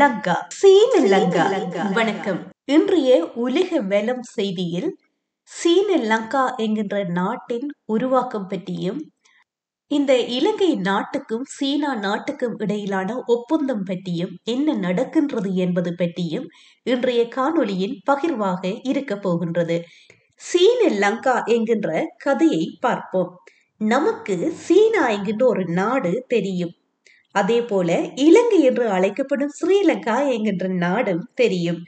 லங்கா சீன லங்கா வணக்கம் இன்றைய உலக வலம் செய்தியில் சீன லங்கா என்கின்ற நாட்டின் உருவாக்கம் பற்றியும் இந்த இலங்கை நாட்டுக்கும் சீனா நாட்டுக்கும் இடையிலான ஒப்பந்தம் பற்றியும் என்ன நடக்கின்றது என்பது பற்றியும் இன்றைய காணொலியின் பகிர்வாக இருக்க போகின்றது சீன லங்கா என்கின்ற கதையை பார்ப்போம் நமக்கு சீனா என்கின்ற ஒரு நாடு தெரியும் அதே போல இலங்கை என்று அழைக்கப்படும் ஸ்ரீலங்கா என்கின்ற நாடும் தெரியும்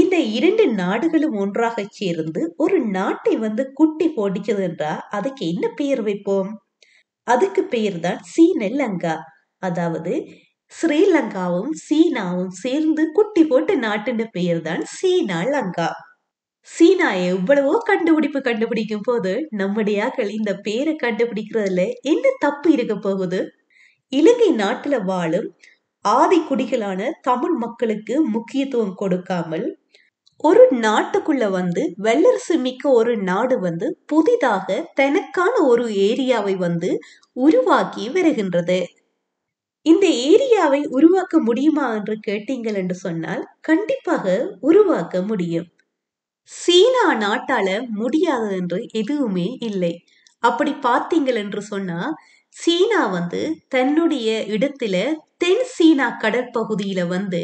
இந்த இரண்டு நாடுகளும் ஒன்றாக சேர்ந்து ஒரு நாட்டை வந்து குட்டி போடிச்சது என்றா அதுக்கு என்ன பெயர் வைப்போம் அதுக்கு பெயர் தான் சீனலங்கா அதாவது ஸ்ரீலங்காவும் சீனாவும் சேர்ந்து குட்டி போட்ட நாட்டின் பெயர் தான் சீனா லங்கா சீனா எவ்வளவோ கண்டுபிடிப்பு கண்டுபிடிக்கும் போது நம்முடையாக்கள் இந்த பேரை கண்டுபிடிக்கிறதுல என்ன தப்பு இருக்க போகுது இலங்கை நாட்டுல வாழும் ஆதி குடிகளான தமிழ் மக்களுக்கு முக்கியத்துவம் கொடுக்காமல் ஒரு நாட்டுக்குள்ள வந்து வல்லரசு மிக்க ஒரு நாடு வந்து புதிதாக தனக்கான ஒரு ஏரியாவை வந்து உருவாக்கி வருகின்றது இந்த ஏரியாவை உருவாக்க முடியுமா என்று கேட்டீங்கள் என்று சொன்னால் கண்டிப்பாக உருவாக்க முடியும் சீனா நாட்டால முடியாது என்று எதுவுமே இல்லை அப்படி பார்த்தீங்கள் என்று சொன்னா சீனா வந்து தன்னுடைய இடத்துல தென் சீனா கடற்பகுதியில வந்து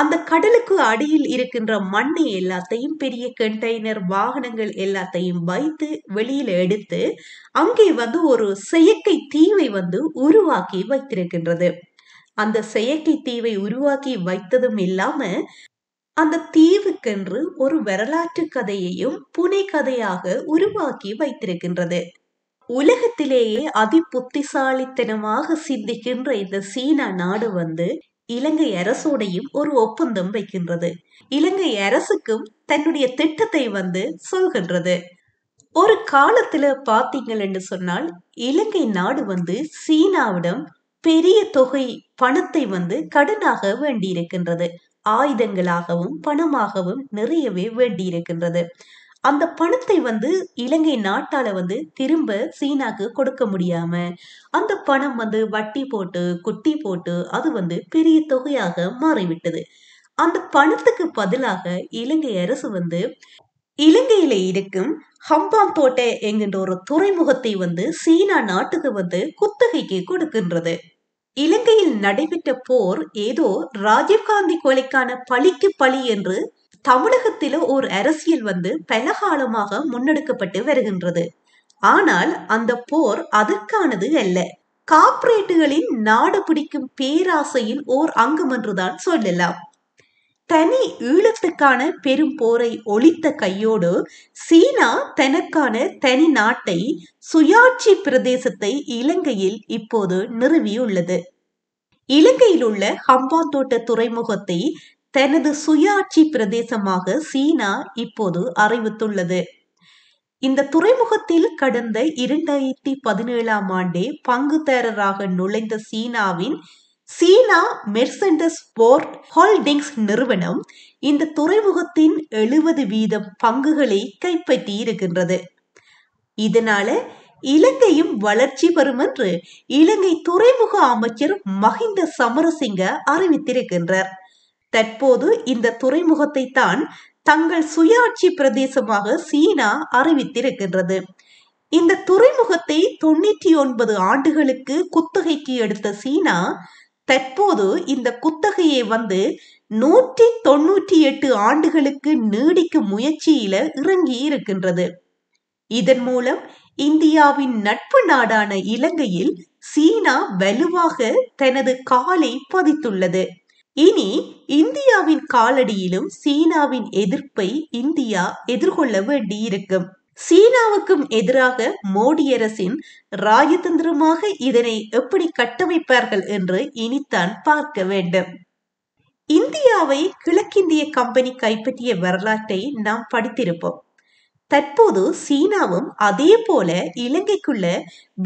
அந்த கடலுக்கு அடியில் இருக்கின்ற மண்ணை எல்லாத்தையும் பெரிய கண்டெய்னர் வாகனங்கள் எல்லாத்தையும் வைத்து வெளியில எடுத்து அங்கே வந்து ஒரு செயற்கை தீவை வந்து உருவாக்கி வைத்திருக்கின்றது அந்த செயற்கை தீவை உருவாக்கி வைத்ததும் இல்லாம அந்த தீவுக்கென்று ஒரு வரலாற்று கதையையும் புனை கதையாக உருவாக்கி வைத்திருக்கின்றது உலகத்திலேயே அதி புத்திசாலித்தனமாக சிந்திக்கின்ற இந்த சீனா நாடு வந்து இலங்கை அரசோடையும் ஒரு ஒப்பந்தம் வைக்கின்றது இலங்கை அரசுக்கும் தன்னுடைய திட்டத்தை வந்து சொல்கின்றது ஒரு காலத்துல பாத்தீங்கள் என்று சொன்னால் இலங்கை நாடு வந்து சீனாவிடம் பெரிய தொகை பணத்தை வந்து கடனாக வேண்டியிருக்கின்றது ஆயுதங்களாகவும் பணமாகவும் நிறையவே வேண்டியிருக்கின்றது அந்த பணத்தை வந்து இலங்கை நாட்டால வந்து திரும்ப சீனாக்கு கொடுக்க முடியாம அந்த பணம் வந்து வட்டி போட்டு குட்டி போட்டு அது வந்து பெரிய தொகையாக மாறிவிட்டது அந்த பணத்துக்கு பதிலாக இலங்கை அரசு வந்து இலங்கையில இருக்கும் ஹம்பாந்தோட்டை என்கின்ற ஒரு துறைமுகத்தை வந்து சீனா நாட்டுக்கு வந்து குத்தகைக்கு கொடுக்கின்றது இலங்கையில் நடைபெற்ற போர் ஏதோ ராஜீவ்காந்தி கொலைக்கான பழிக்கு பழி என்று தமிழகத்தில ஒரு அரசியல் வந்து பல காலமாக முன்னெடுக்கப்பட்டு வருகின்றது ஆனால் அந்த போர் அதற்கானது அல்ல காப்பரேட்டுகளின் நாடு பிடிக்கும் பேராசையின் ஓர் அங்கம் என்றுதான் சொல்லலாம் தனி ஈழத்துக்கான பெரும் போரை ஒழித்த கையோடு சீனா தனக்கான தனி நாட்டை சுயாட்சி பிரதேசத்தை இலங்கையில் இப்போது நிறுவியுள்ளது இலங்கையில் உள்ள ஹம்பாந்தோட்ட துறைமுகத்தை தனது சுயாட்சி பிரதேசமாக சீனா இப்போது அறிவித்துள்ளது இந்த துறைமுகத்தில் கடந்த இரண்டாயிரத்தி பதினேழாம் ஆண்டே பங்குதாரராக நுழைந்த சீனாவின் சீனா மெர்சண்டஸ் போர்ட் ஹோல்டிங்ஸ் நிறுவனம் இந்த துறைமுகத்தின் எழுபது வீதம் பங்குகளை கைப்பற்றி இருக்கின்றது இதனால இலங்கையும் வளர்ச்சி பெறும் என்று இலங்கை துறைமுக அமைச்சர் மஹிந்த சமரசிங்க அறிவித்திருக்கின்றார் தற்போது இந்த துறைமுகத்தை தான் தங்கள் சுயாட்சி பிரதேசமாக சீனா அறிவித்திருக்கின்றது இந்த துறைமுகத்தை தொண்ணூற்றி ஒன்பது ஆண்டுகளுக்கு குத்தகைக்கு எடுத்த சீனா தற்போது இந்த குத்தகையை வந்து நூற்றி தொன்னூற்றி எட்டு ஆண்டுகளுக்கு நீடிக்கும் முயற்சியில இறங்கி இருக்கின்றது இதன் மூலம் இந்தியாவின் நட்பு நாடான இலங்கையில் சீனா வலுவாக தனது காலை பதித்துள்ளது இனி இந்தியாவின் காலடியிலும் சீனாவின் எதிர்ப்பை இந்தியா எதிர்கொள்ள வேண்டியிருக்கும் சீனாவுக்கும் எதிராக மோடி அரசின் ராஜதந்திரமாக இதனை எப்படி கட்டமைப்பார்கள் என்று இனித்தான் பார்க்க வேண்டும் இந்தியாவை கிழக்கிந்திய கம்பெனி கைப்பற்றிய வரலாற்றை நாம் படித்திருப்போம் தற்போது சீனாவும் அதே போல இலங்கைக்குள்ள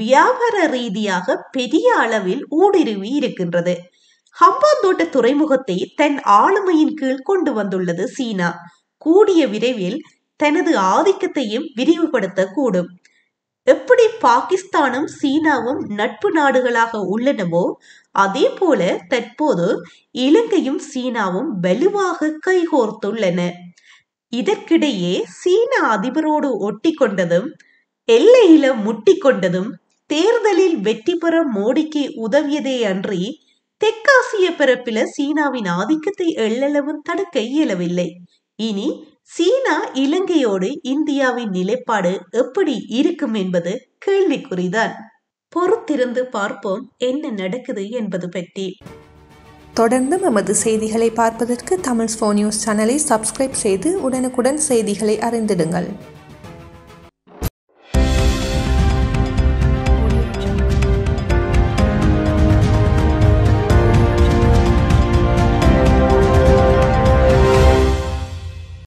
வியாபார ரீதியாக பெரிய அளவில் ஊடுருவி இருக்கின்றது ஹம்பாந்தோட்ட துறைமுகத்தை தன் ஆளுமையின் கீழ் கொண்டு வந்துள்ளது சீனா கூடிய விரைவில் தனது ஆதிக்கத்தையும் விரிவுபடுத்த கூடும் எப்படி பாகிஸ்தானும் சீனாவும் நட்பு நாடுகளாக உள்ளனவோ அதே போல தற்போது இலங்கையும் சீனாவும் வலுவாக கைகோர்த்துள்ளன இதற்கிடையே சீன அதிபரோடு ஒட்டி கொண்டதும் எல்லையில முட்டி கொண்டதும் தேர்தலில் வெற்றி பெற மோடிக்கு உதவியதே அன்றி தெற்காசிய பிறப்பில சீனாவின் ஆதிக்கத்தை எள்ளளவும் தடுக்க இயலவில்லை இனி சீனா இலங்கையோடு இந்தியாவின் நிலைப்பாடு எப்படி இருக்கும் என்பது கேள்விக்குறிதான் பொறுத்திருந்து பார்ப்போம் என்ன நடக்குது என்பது பற்றி தொடர்ந்து நமது செய்திகளை பார்ப்பதற்கு தமிழ் ஃபோன் நியூஸ் சேனலை சப்ஸ்கிரைப் செய்து உடனுக்குடன் செய்திகளை அறிந்திடுங்கள்